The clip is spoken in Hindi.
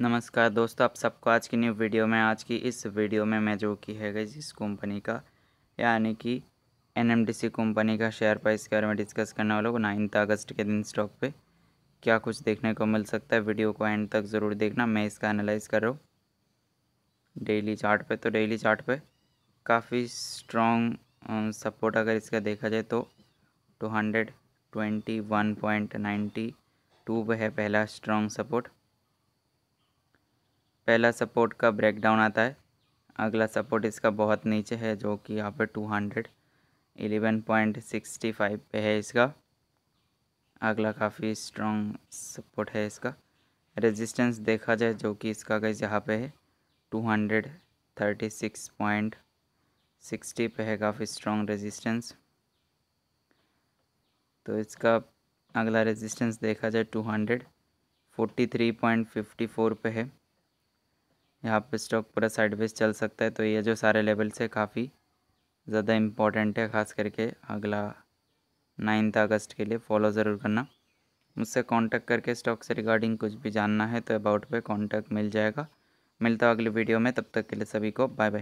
नमस्कार दोस्तों आप सबको आज की न्यू वीडियो में आज की इस वीडियो में मैं जो की है गई इस कंपनी का यानी कि एनएमडीसी कंपनी का शेयर प्राइस के बारे में डिस्कस करने वालों को नाइन्थ अगस्त के दिन स्टॉक पे क्या कुछ देखने को मिल सकता है वीडियो को एंड तक ज़रूर देखना मैं इसका एनालाइज कर रहा हूँ डेली चार्ट पे तो डेली चार्ट पे काफ़ी स्ट्रॉन्ग सपोर्ट अगर इसका देखा जाए तो two hundred twenty one point ninety two पे है पहला स्ट्रॉन्ग सपोर्ट पहला सपोर्ट का ब्रेकडाउन आता है अगला सपोर्ट इसका बहुत नीचे है जो कि यहाँ पर two hundred eleven point sixty five पे है इसका अगला काफ़ी स्ट्रॉन्ग सपोर्ट है इसका रेजिस्टेंस देखा जाए जो कि इसका गैस यहाँ पे है two hundred thirty six point sixty पे है काफ़ी स्ट्रॉन्ग रेजिस्टेंस तो इसका अगला रेजिस्टेंस देखा जाए two hundred forty three point fifty four पे है यहाँ पे स्टॉक पूरा साइडवेज चल सकता है तो ये जो सारे लेवल्स है काफ़ी ज़्यादा इम्पॉर्टेंट है ख़ास करके अगला नाइन्थ अगस्त के लिए फॉलो ज़रूर करना मुझसे कांटेक्ट करके स्टॉक से रिगार्डिंग कुछ भी जानना है तो अबाउट पे कांटेक्ट मिल जाएगा मिलता हूँ अगली वीडियो में तब तक के लिए सभी को बाय बाय